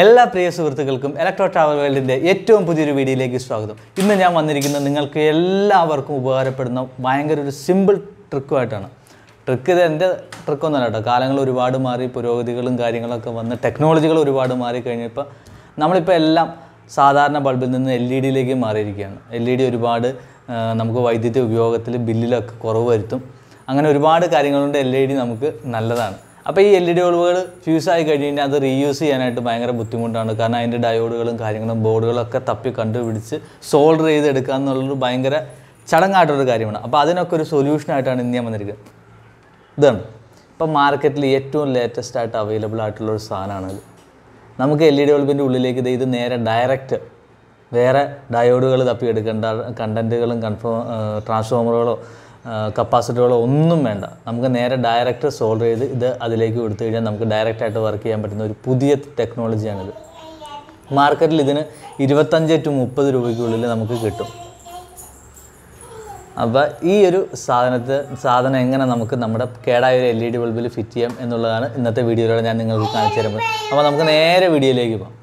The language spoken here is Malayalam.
എല്ലാ പ്രിയ സുഹൃത്തുക്കൾക്കും ഇലക്ട്രോ ട്രാവൽ വേൾഡിൻ്റെ ഏറ്റവും പുതിയൊരു വീഡിയോയിലേക്ക് സ്വാഗതം ഇന്ന് ഞാൻ വന്നിരിക്കുന്നത് നിങ്ങൾക്ക് എല്ലാവർക്കും ഉപകാരപ്പെടുന്ന ഭയങ്കര ഒരു സിമ്പിൾ ട്രിക്കുമായിട്ടാണ് ട്രിക്ക് ഇത് എൻ്റെ ട്രിക്കൊന്നല്ല കേട്ടോ കാലങ്ങൾ ഒരുപാട് മാറി പുരോഗതികളും കാര്യങ്ങളൊക്കെ വന്ന് ടെക്നോളജികൾ ഒരുപാട് മാറി കഴിഞ്ഞപ്പോൾ നമ്മളിപ്പോൾ എല്ലാം സാധാരണ ബൾബിൽ നിന്ന് എൽ ഇ e ഡിയിലേക്ക് മാറിയിരിക്കുകയാണ് എൽ ഇ ഡി ഒരുപാട് നമുക്ക് വൈദ്യുതി ഉപയോഗത്തിൽ ബില്ലിലൊക്കെ കുറവ് വരുത്തും അങ്ങനെ ഒരുപാട് കാര്യങ്ങളുണ്ട് എൽ ഇ ഡി നമുക്ക് നല്ലതാണ് അപ്പോൾ ഈ എൽ ഇ ഡി ബൾബുകൾ ഫ്യൂസായി കഴിഞ്ഞ് കഴിഞ്ഞാൽ അത് റീയൂസ് ചെയ്യാനായിട്ട് ഭയങ്കര ബുദ്ധിമുട്ടാണ് കാരണം അതിൻ്റെ ഡയോഡുകളും കാര്യങ്ങളും ബോർഡുകളൊക്കെ തപ്പി കണ്ടുപിടിച്ച് സോൾഡർ ചെയ്തെടുക്കുക എന്നുള്ളൊരു ഭയങ്കര ചടങ്ങായിട്ടൊരു കാര്യമാണ് അപ്പോൾ അതിനൊക്കെ ഒരു സൊല്യൂഷനായിട്ടാണ് ഇന്ത്യ ഞാൻ വന്നിരിക്കുന്നത് ഇതാണ് ഇപ്പം മാർക്കറ്റിൽ ഏറ്റവും ലേറ്റസ്റ്റ് ആയിട്ട് അവൈലബിൾ ആയിട്ടുള്ള ഒരു സാധനമാണിത് നമുക്ക് എൽ ഇ ഡി ബൾബിൻ്റെ ഉള്ളിലേക്ക് ഇത് നേരെ ഡയറക്റ്റ് വേറെ ഡയോഡുകൾ തപ്പിയെടുക്കേണ്ട കണ്ടൻറ്റുകളും കൺഫോ ട്രാൻസ്ഫോമറുകളോ കപ്പാസിറ്റികളോ ഒന്നും വേണ്ട നമുക്ക് നേരെ ഡയറക്റ്റ് സോൾവ് ചെയ്ത് ഇത് അതിലേക്ക് കൊടുത്തു കഴിഞ്ഞാൽ നമുക്ക് ഡയറക്റ്റായിട്ട് വർക്ക് ചെയ്യാൻ പറ്റുന്ന ഒരു പുതിയ ടെക്നോളജിയാണിത് മാർക്കറ്റിൽ ഇതിന് ഇരുപത്തഞ്ച് ടു മുപ്പത് രൂപയ്ക്കുള്ളിൽ നമുക്ക് കിട്ടും അപ്പോൾ ഈ ഒരു സാധനത്തെ സാധനം എങ്ങനെ നമുക്ക് നമ്മുടെ കേടായ ഒരു എൽ ഇ ഡി ബൾബിൽ ഫിറ്റ് ചെയ്യാം എന്നുള്ളതാണ് ഇന്നത്തെ വീഡിയോയിലൂടെ ഞാൻ നിങ്ങൾക്ക് കാണിച്ചു തരുമ്പോൾ അപ്പോൾ നമുക്ക് നേരെ വീഡിയോയിലേക്ക് പോകാം